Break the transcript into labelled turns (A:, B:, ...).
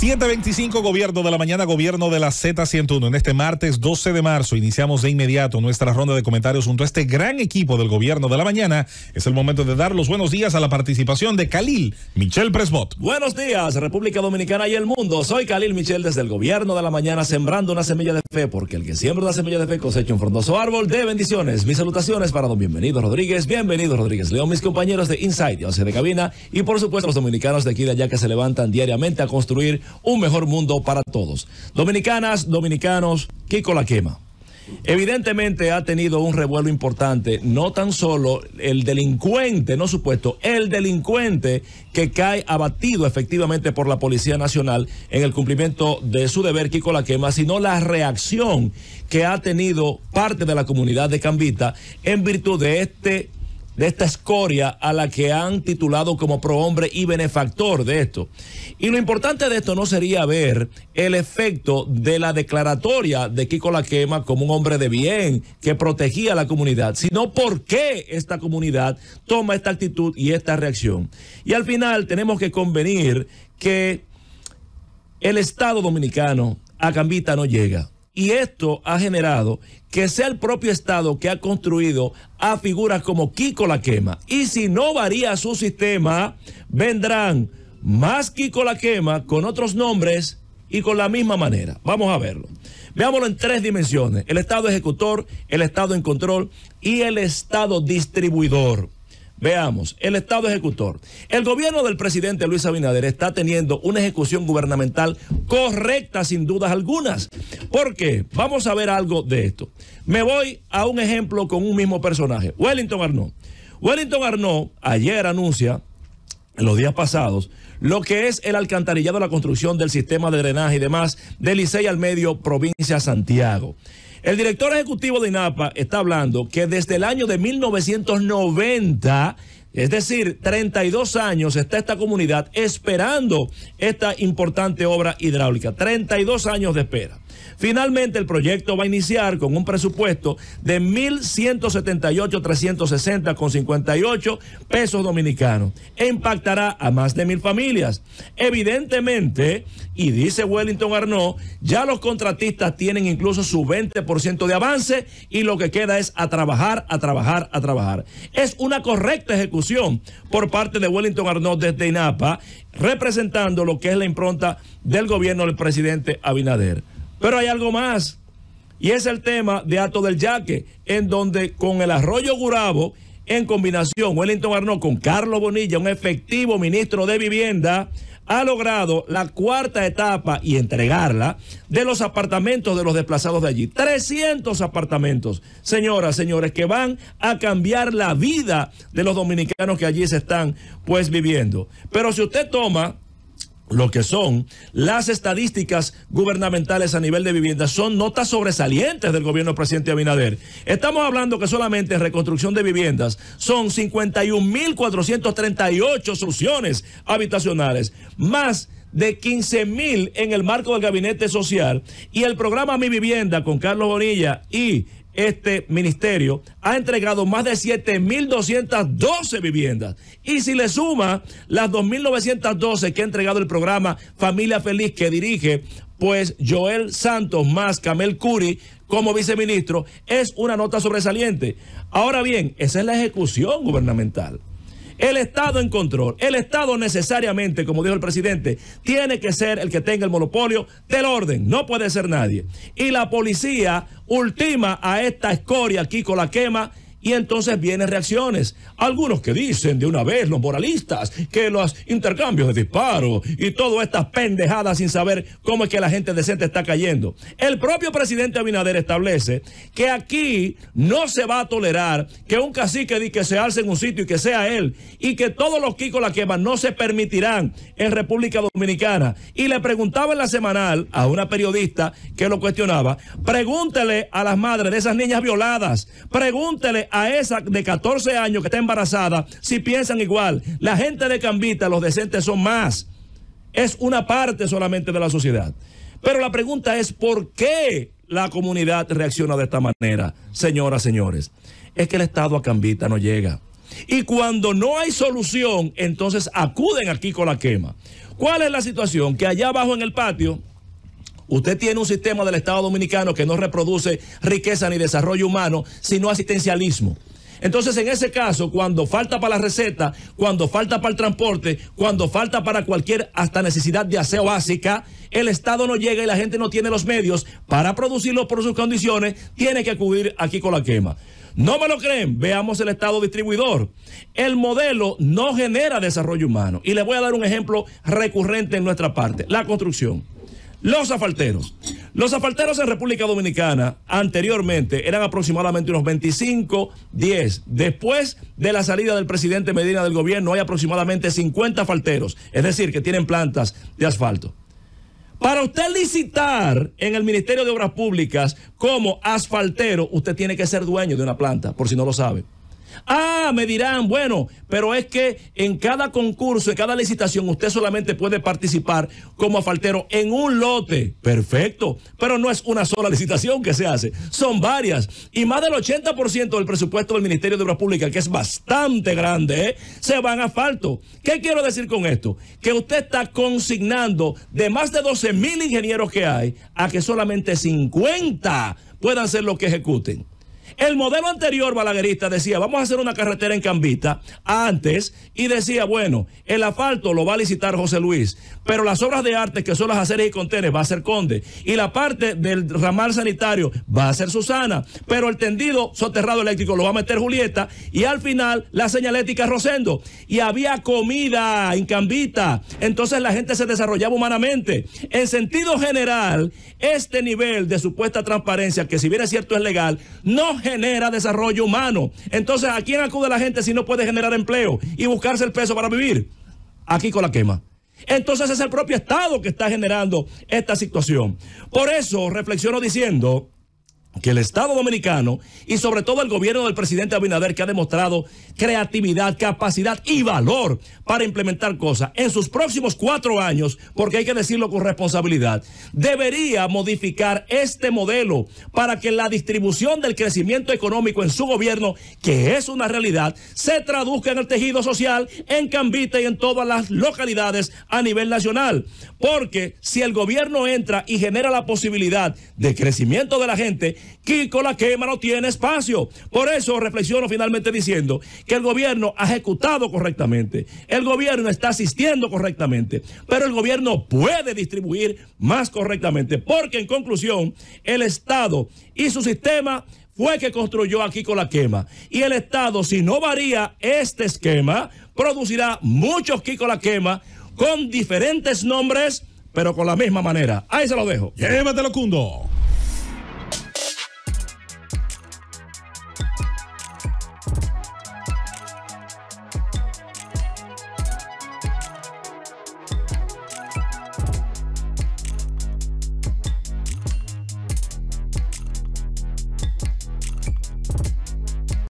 A: 725 Gobierno de la Mañana, Gobierno de la Z101. En este martes 12 de marzo iniciamos de inmediato nuestra ronda de comentarios junto a este gran equipo del Gobierno de la Mañana. Es el momento de dar los buenos días a la participación de Khalil Michel Presbot. Buenos días, República Dominicana y el mundo. Soy Khalil Michel desde el Gobierno de la Mañana sembrando una semilla de fe, porque el que siembra una semilla de fe cosecha un frondoso árbol de bendiciones. Mis salutaciones para don Bienvenido Rodríguez, bienvenido Rodríguez León, mis compañeros de Inside, de Cabina y por supuesto los dominicanos de aquí y de allá que se levantan diariamente a construir un mejor mundo para todos. Dominicanas, dominicanos, Kiko la quema. Evidentemente ha tenido un revuelo importante, no tan solo el delincuente, no supuesto, el delincuente que cae abatido efectivamente por la Policía Nacional en el cumplimiento de su deber Kiko la quema, sino la reacción que ha tenido parte de la comunidad de Cambita en virtud de este de esta escoria a la que han titulado como prohombre y benefactor de esto. Y lo importante de esto no sería ver el efecto de la declaratoria de Kiko La Quema como un hombre de bien que protegía a la comunidad, sino por qué esta comunidad toma esta actitud y esta reacción. Y al final tenemos que convenir que el Estado dominicano a Cambita no llega. Y esto ha generado que sea el propio Estado que ha construido a figuras como Kiko la Quema. Y si no varía su sistema, vendrán más Kiko la Quema con otros nombres y con la misma manera. Vamos a verlo. Veámoslo en tres dimensiones. El Estado ejecutor, el Estado en control y el Estado distribuidor. Veamos, el Estado ejecutor. El gobierno del presidente Luis Abinader está teniendo una ejecución gubernamental correcta sin dudas algunas. ¿Por qué? Vamos a ver algo de esto. Me voy a un ejemplo con un mismo personaje, Wellington Arnaud. Wellington Arnaud ayer anuncia, en los días pasados, lo que es el alcantarillado, de la construcción del sistema de drenaje y demás de Licey al Medio, provincia Santiago. El director ejecutivo de INAPA está hablando que desde el año de 1990, es decir, 32 años, está esta comunidad esperando esta importante obra hidráulica. 32 años de espera. Finalmente, el proyecto va a iniciar con un presupuesto de 1.178.360.58 con pesos dominicanos e impactará a más de mil familias. Evidentemente, y dice Wellington Arnaud, ya los contratistas tienen incluso su 20% de avance y lo que queda es a trabajar, a trabajar, a trabajar. Es una correcta ejecución por parte de Wellington Arnaud desde INAPA, representando lo que es la impronta del gobierno del presidente Abinader. Pero hay algo más. Y es el tema de Ato del Yaque, en donde con el arroyo Gurabo, en combinación Wellington Arnaud con Carlos Bonilla, un efectivo ministro de Vivienda, ha logrado la cuarta etapa y entregarla de los apartamentos de los desplazados de allí. 300 apartamentos, señoras, señores, que van a cambiar la vida de los dominicanos que allí se están pues viviendo. Pero si usted toma lo que son las estadísticas gubernamentales a nivel de vivienda son notas sobresalientes del gobierno del presidente Abinader. Estamos hablando que solamente en reconstrucción de viviendas son 51.438 soluciones habitacionales, más de 15.000 en el marco del gabinete social y el programa Mi Vivienda con Carlos Bonilla y este ministerio ha entregado más de 7.212 viviendas. Y si le suma las 2.912 que ha entregado el programa Familia Feliz que dirige, pues Joel Santos más Camel Curi como viceministro, es una nota sobresaliente. Ahora bien, esa es la ejecución gubernamental. El Estado en control. El Estado necesariamente, como dijo el presidente, tiene que ser el que tenga el monopolio del orden. No puede ser nadie. Y la policía ultima a esta escoria aquí con la quema y entonces vienen reacciones. Algunos que dicen de una vez, los moralistas, que los intercambios de disparos y todas estas pendejadas sin saber cómo es que la gente decente está cayendo. El propio presidente Abinader establece que aquí no se va a tolerar que un cacique que se alce en un sitio y que sea él y que todos los quicos la queman no se permitirán en República Dominicana. Y le preguntaba en la semanal a una periodista que lo cuestionaba, pregúntele a las madres de esas niñas violadas, pregúntele a esa de 14 años que está embarazada si piensan igual. La gente de Cambita, los decentes son más. Es una parte solamente de la sociedad. Pero la pregunta es, ¿por qué la comunidad reacciona de esta manera? Señoras, señores, es que el Estado a Cambita no llega. Y cuando no hay solución, entonces acuden aquí con la quema. ¿Cuál es la situación? Que allá abajo en el patio Usted tiene un sistema del Estado Dominicano que no reproduce riqueza ni desarrollo humano, sino asistencialismo. Entonces, en ese caso, cuando falta para la receta, cuando falta para el transporte, cuando falta para cualquier hasta necesidad de aseo básica, el Estado no llega y la gente no tiene los medios para producirlo por sus condiciones, tiene que acudir aquí con la quema. No me lo creen, veamos el Estado distribuidor. El modelo no genera desarrollo humano. Y le voy a dar un ejemplo recurrente en nuestra parte, la construcción. Los asfalteros. Los asfalteros en República Dominicana anteriormente eran aproximadamente unos 25, 10. Después de la salida del presidente Medina del gobierno hay aproximadamente 50 asfalteros, es decir, que tienen plantas de asfalto. Para usted licitar en el Ministerio de Obras Públicas como asfaltero, usted tiene que ser dueño de una planta, por si no lo sabe. Ah, me dirán, bueno, pero es que en cada concurso, en cada licitación, usted solamente puede participar como asfaltero en un lote. Perfecto, pero no es una sola licitación que se hace, son varias. Y más del 80% del presupuesto del Ministerio de Obras Públicas, que es bastante grande, ¿eh? se van a asfalto. ¿Qué quiero decir con esto? Que usted está consignando de más de 12 mil ingenieros que hay a que solamente 50 puedan ser los que ejecuten. El modelo anterior balaguerista decía, vamos a hacer una carretera en Cambita antes y decía, bueno, el asfalto lo va a licitar José Luis, pero las obras de arte que son las aceras y contenes va a ser Conde y la parte del ramal sanitario va a ser Susana, pero el tendido soterrado eléctrico lo va a meter Julieta y al final la señalética Rosendo y había comida en Cambita, entonces la gente se desarrollaba humanamente. En sentido general, este nivel de supuesta transparencia que si bien es cierto es legal, no genera genera desarrollo humano. Entonces, ¿a quién acude la gente si no puede generar empleo y buscarse el peso para vivir? Aquí con la quema. Entonces es el propio Estado que está generando esta situación. Por eso reflexiono diciendo que el Estado Dominicano y sobre todo el gobierno del presidente Abinader que ha demostrado creatividad, capacidad y valor para implementar cosas en sus próximos cuatro años, porque hay que decirlo con responsabilidad, debería modificar este modelo para que la distribución del crecimiento económico en su gobierno, que es una realidad, se traduzca en el tejido social, en Cambita y en todas las localidades a nivel nacional. Porque si el gobierno entra y genera la posibilidad de crecimiento de la gente, Kiko la quema no tiene espacio. Por eso reflexiono finalmente diciendo que el gobierno ha ejecutado correctamente, el gobierno está asistiendo correctamente, pero el gobierno puede distribuir más correctamente, porque en conclusión el Estado y su sistema fue que construyó aquí Kiko la quema. Y el Estado, si no varía este esquema, producirá muchos Kiko la quema con diferentes nombres, pero con la misma manera. Ahí se lo dejo. Llévatelo,